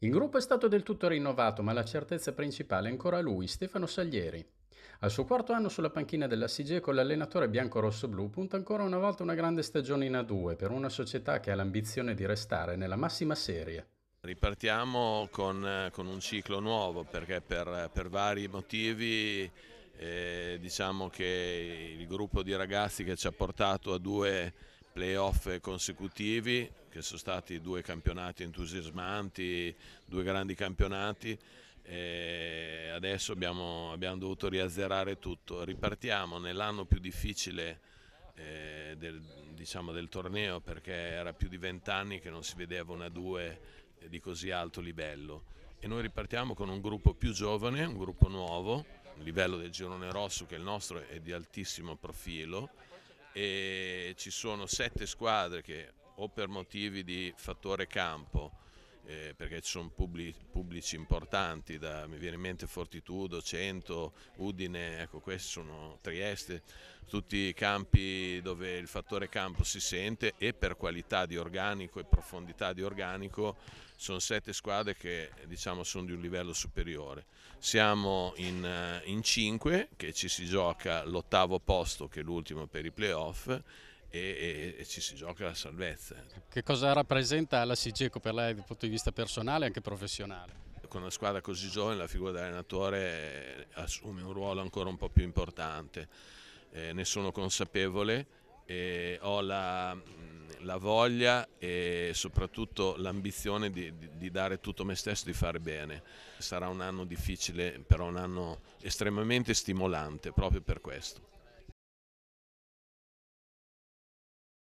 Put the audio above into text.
Il gruppo è stato del tutto rinnovato, ma la certezza principale è ancora lui, Stefano Saglieri. Al suo quarto anno sulla panchina della con l'allenatore bianco-rosso-blu punta ancora una volta una grande stagione in A2 per una società che ha l'ambizione di restare nella massima serie. Ripartiamo con, eh, con un ciclo nuovo perché per, per vari motivi eh, diciamo che il gruppo di ragazzi che ci ha portato a due playoff consecutivi, che sono stati due campionati entusiasmanti, due grandi campionati. E adesso abbiamo, abbiamo dovuto riazzerare tutto. Ripartiamo nell'anno più difficile eh, del, diciamo, del, torneo perché era più di vent'anni che non si vedeva una due di così alto livello. E noi ripartiamo con un gruppo più giovane, un gruppo nuovo, il livello del girone rosso che è il nostro è di altissimo profilo. E ci sono sette squadre che o per motivi di fattore campo, eh, perché ci sono pubblici, pubblici importanti, da, mi viene in mente Fortitudo, Cento, Udine, ecco questi sono Trieste, tutti i campi dove il fattore campo si sente e per qualità di organico e profondità di organico sono sette squadre che diciamo sono di un livello superiore. Siamo in, eh, in cinque che ci si gioca l'ottavo posto che è l'ultimo per i playoff e, e, e, ci si gioca la salvezza. Che cosa rappresenta la Sigeco per lei dal punto di vista personale e anche professionale? Con una squadra così giovane la figura dell'allenatore eh, assume un ruolo ancora un po' più importante, eh, ne sono consapevole, e ho la, mm, la, voglia e soprattutto l'ambizione di, di, di dare tutto me stesso, di fare bene. Sarà un anno difficile, però un anno estremamente stimolante proprio per questo.